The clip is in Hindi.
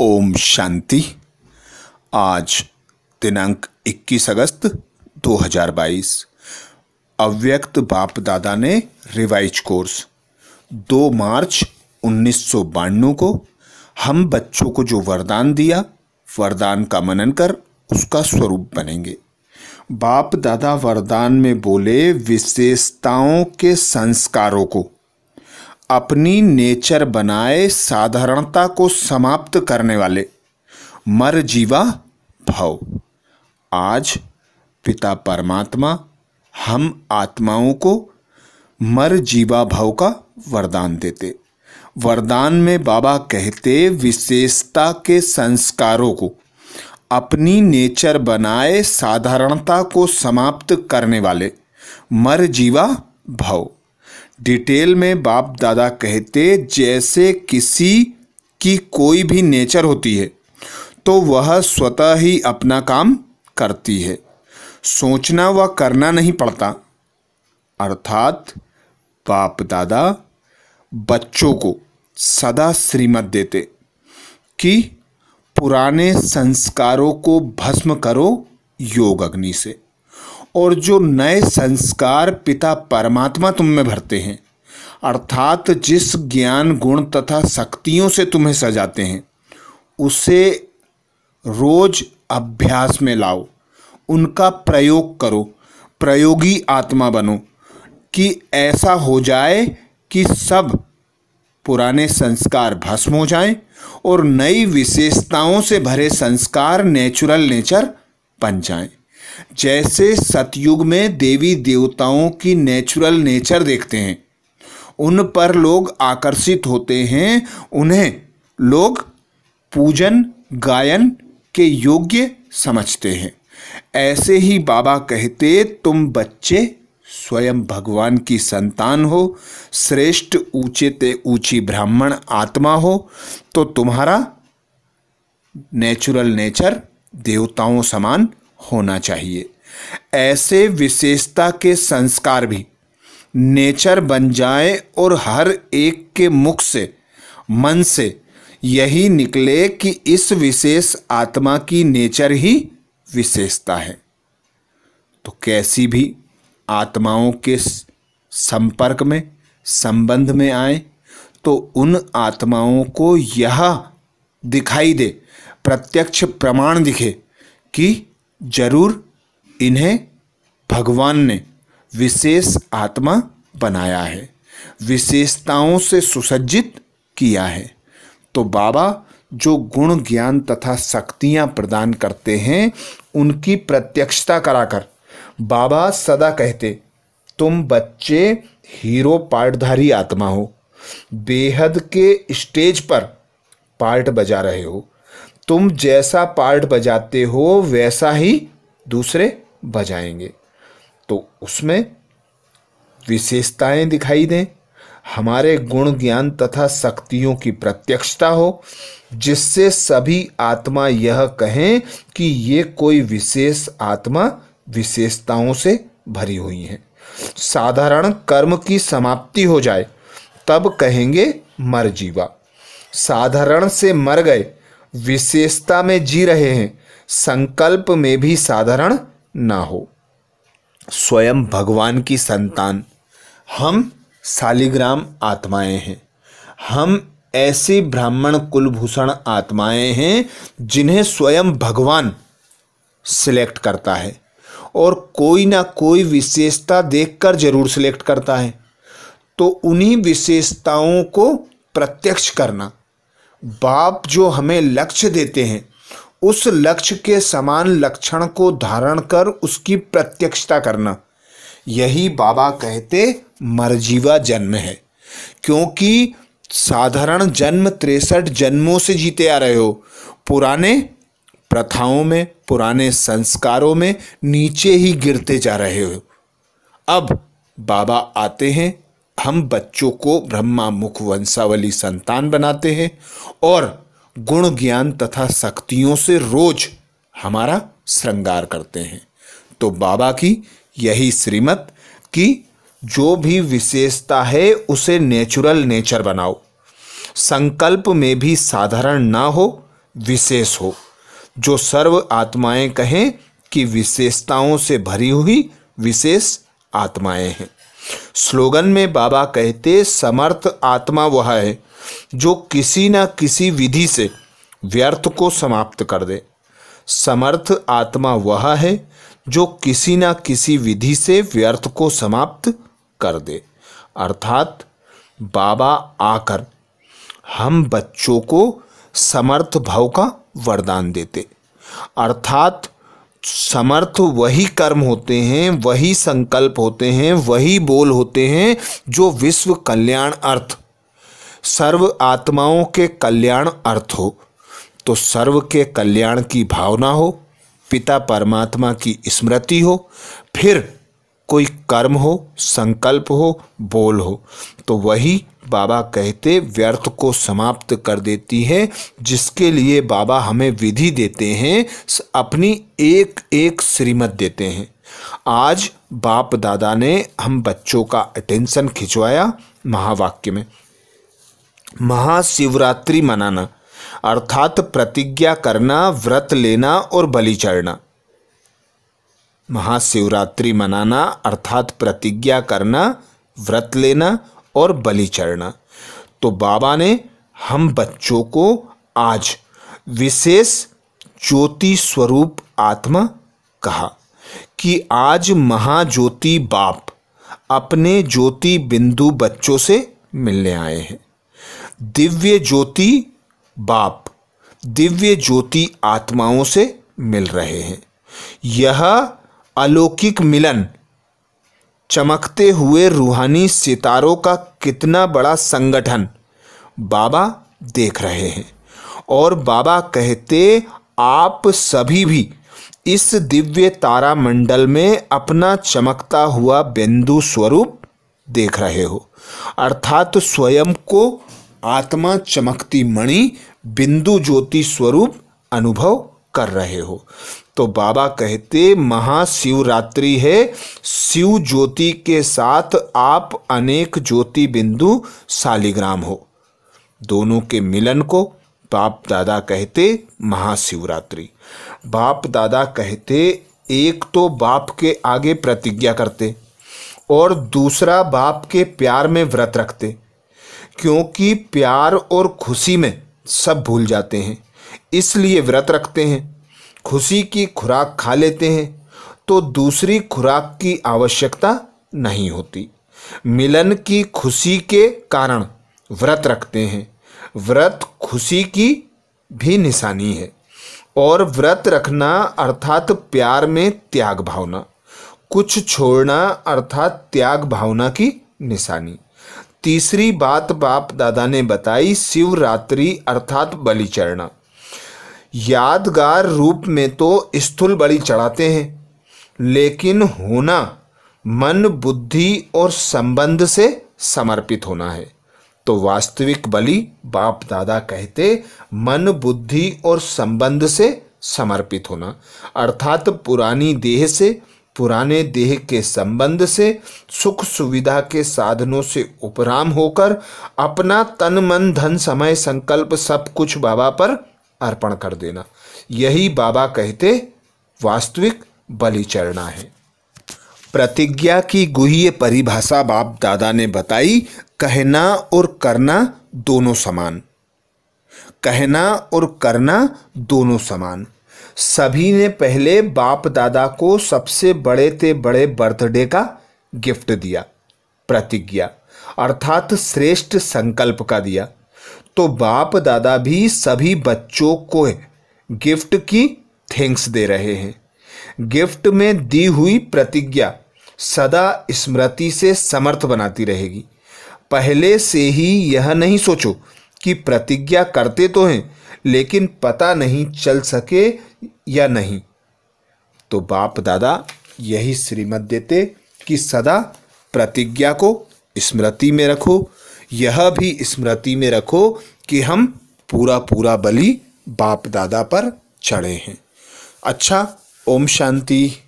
ओम शांति आज दिनांक 21 अगस्त 2022 अव्यक्त बाप दादा ने रिवाइज कोर्स 2 मार्च उन्नीस को हम बच्चों को जो वरदान दिया वरदान का मनन कर उसका स्वरूप बनेंगे बाप दादा वरदान में बोले विशेषताओं के संस्कारों को अपनी नेचर बनाए साधारणता को समाप्त करने वाले मर जीवा भव आज पिता परमात्मा हम आत्माओं को मर जीवा भव का वरदान देते वरदान में बाबा कहते विशेषता के संस्कारों को अपनी नेचर बनाए साधारणता को समाप्त करने वाले मर जीवा भव डिटेल में बाप दादा कहते जैसे किसी की कोई भी नेचर होती है तो वह स्वतः ही अपना काम करती है सोचना व करना नहीं पड़ता अर्थात बाप दादा बच्चों को सदा श्रीमत देते कि पुराने संस्कारों को भस्म करो योग अग्नि से और जो नए संस्कार पिता परमात्मा तुम में भरते हैं अर्थात जिस ज्ञान गुण तथा शक्तियों से तुम्हें सजाते हैं उसे रोज अभ्यास में लाओ उनका प्रयोग करो प्रयोगी आत्मा बनो कि ऐसा हो जाए कि सब पुराने संस्कार भस्म हो जाएं और नई विशेषताओं से भरे संस्कार नेचुरल नेचर बन जाएं जैसे सतयुग में देवी देवताओं की नेचुरल नेचर देखते हैं उन पर लोग आकर्षित होते हैं उन्हें लोग पूजन गायन के योग्य समझते हैं ऐसे ही बाबा कहते तुम बच्चे स्वयं भगवान की संतान हो श्रेष्ठ ऊंचे ते ऊंची ब्राह्मण आत्मा हो तो तुम्हारा नेचुरल नेचर देवताओं समान होना चाहिए ऐसे विशेषता के संस्कार भी नेचर बन जाए और हर एक के मुख से मन से यही निकले कि इस विशेष आत्मा की नेचर ही विशेषता है तो कैसी भी आत्माओं के संपर्क में संबंध में आए तो उन आत्माओं को यह दिखाई दे प्रत्यक्ष प्रमाण दिखे कि जरूर इन्हें भगवान ने विशेष आत्मा बनाया है विशेषताओं से सुसज्जित किया है तो बाबा जो गुण ज्ञान तथा शक्तियाँ प्रदान करते हैं उनकी प्रत्यक्षता कराकर बाबा सदा कहते तुम बच्चे हीरो पार्टधारी आत्मा हो बेहद के स्टेज पर पार्ट बजा रहे हो तुम जैसा पार्ट बजाते हो वैसा ही दूसरे बजाएंगे तो उसमें विशेषताएं दिखाई दें हमारे गुण ज्ञान तथा शक्तियों की प्रत्यक्षता हो जिससे सभी आत्मा यह कहें कि ये कोई विशेष आत्मा विशेषताओं से भरी हुई है साधारण कर्म की समाप्ति हो जाए तब कहेंगे मर जीवा साधारण से मर गए विशेषता में जी रहे हैं संकल्प में भी साधारण ना हो स्वयं भगवान की संतान हम शालिग्राम आत्माएं हैं हम ऐसे ब्राह्मण कुलभूषण आत्माएं हैं जिन्हें स्वयं भगवान सिलेक्ट करता है और कोई ना कोई विशेषता देखकर जरूर सिलेक्ट करता है तो उन्हीं विशेषताओं को प्रत्यक्ष करना बाप जो हमें लक्ष्य देते हैं उस लक्ष्य के समान लक्षण को धारण कर उसकी प्रत्यक्षता करना यही बाबा कहते मरजीवा जन्म है क्योंकि साधारण जन्म तिरसठ जन्मों से जीते आ रहे हो पुराने प्रथाओं में पुराने संस्कारों में नीचे ही गिरते जा रहे हो अब बाबा आते हैं हम बच्चों को ब्रह्मा मुख वंशावली संतान बनाते हैं और गुण ज्ञान तथा शक्तियों से रोज हमारा श्रृंगार करते हैं तो बाबा की यही श्रीमत कि जो भी विशेषता है उसे नेचुरल नेचर बनाओ संकल्प में भी साधारण ना हो विशेष हो जो सर्व आत्माएं कहें कि विशेषताओं से भरी हुई विशेष आत्माएं हैं स्लोगन में बाबा कहते समर्थ आत्मा वह है जो किसी न किसी विधि से व्यर्थ को समाप्त कर दे समर्थ आत्मा वह है जो किसी न किसी विधि से व्यर्थ को समाप्त कर दे अर्थात बाबा आकर हम बच्चों को समर्थ भाव का वरदान देते अर्थात समर्थ वही कर्म होते हैं वही संकल्प होते हैं वही बोल होते हैं जो विश्व कल्याण अर्थ सर्व आत्माओं के कल्याण अर्थ हो तो सर्व के कल्याण की भावना हो पिता परमात्मा की स्मृति हो फिर कोई कर्म हो संकल्प हो बोल हो तो वही बाबा कहते व्यर्थ को समाप्त कर देती है जिसके लिए बाबा हमें विधि देते हैं अपनी एक एक श्रीमत देते हैं आज बाप दादा ने हम बच्चों का अटेंशन खिंचवाया महावाक्य में महाशिवरात्रि मनाना अर्थात प्रतिज्ञा करना व्रत लेना और बलि चढ़ना महाशिवरात्रि मनाना अर्थात प्रतिज्ञा करना व्रत लेना और बलि चढ़ना तो बाबा ने हम बच्चों को आज विशेष ज्योति स्वरूप आत्मा कहा कि आज महाज्योति बाप अपने ज्योति बिंदु बच्चों से मिलने आए हैं दिव्य ज्योति बाप दिव्य ज्योति आत्माओं से मिल रहे हैं यह अलौकिक मिलन चमकते हुए रूहानी सितारों का कितना बड़ा संगठन बाबा देख रहे हैं और बाबा कहते आप सभी भी इस दिव्य तारा मंडल में अपना चमकता हुआ बिंदु स्वरूप देख रहे हो अर्थात स्वयं को आत्मा चमकती मणि बिंदु ज्योति स्वरूप अनुभव कर रहे हो तो बाबा कहते महाशिवरात्रि है शिव ज्योति के साथ आप अनेक ज्योति बिंदु शालिग्राम हो दोनों के मिलन को बाप दादा कहते महाशिवरात्रि बाप दादा कहते एक तो बाप के आगे प्रतिज्ञा करते और दूसरा बाप के प्यार में व्रत रखते क्योंकि प्यार और खुशी में सब भूल जाते हैं इसलिए व्रत रखते हैं खुशी की खुराक खा लेते हैं तो दूसरी खुराक की आवश्यकता नहीं होती मिलन की खुशी के कारण व्रत रखते हैं व्रत खुशी की भी निशानी है और व्रत रखना अर्थात प्यार में त्याग भावना कुछ छोड़ना अर्थात त्याग भावना की निशानी तीसरी बात बाप दादा ने बताई शिवरात्रि अर्थात बलि चढ़ना यादगार रूप में तो स्थूल बड़ी चढ़ाते हैं लेकिन होना मन बुद्धि और संबंध से समर्पित होना है तो वास्तविक बलि बाप दादा कहते मन बुद्धि और संबंध से समर्पित होना अर्थात पुरानी देह से पुराने देह के संबंध से सुख सुविधा के साधनों से उपराम होकर अपना तन मन धन समय संकल्प सब कुछ बाबा पर अर्पण कर देना यही बाबा कहते वास्तविक बलि है प्रतिज्ञा की गुह्य परिभाषा बाप दादा ने बताई कहना और करना दोनों समान कहना और करना दोनों समान सभी ने पहले बाप दादा को सबसे बड़े ते बड़े बर्थडे का गिफ्ट दिया प्रतिज्ञा अर्थात श्रेष्ठ संकल्प का दिया तो बाप दादा भी सभी बच्चों को गिफ्ट की थैंक्स दे रहे हैं गिफ्ट में दी हुई प्रतिज्ञा सदा स्मृति से समर्थ बनाती रहेगी पहले से ही यह नहीं सोचो कि प्रतिज्ञा करते तो हैं लेकिन पता नहीं चल सके या नहीं तो बाप दादा यही श्रीमत देते कि सदा प्रतिज्ञा को स्मृति में रखो यह भी स्मृति में रखो कि हम पूरा पूरा बलि बाप दादा पर चढ़े हैं अच्छा ओम शांति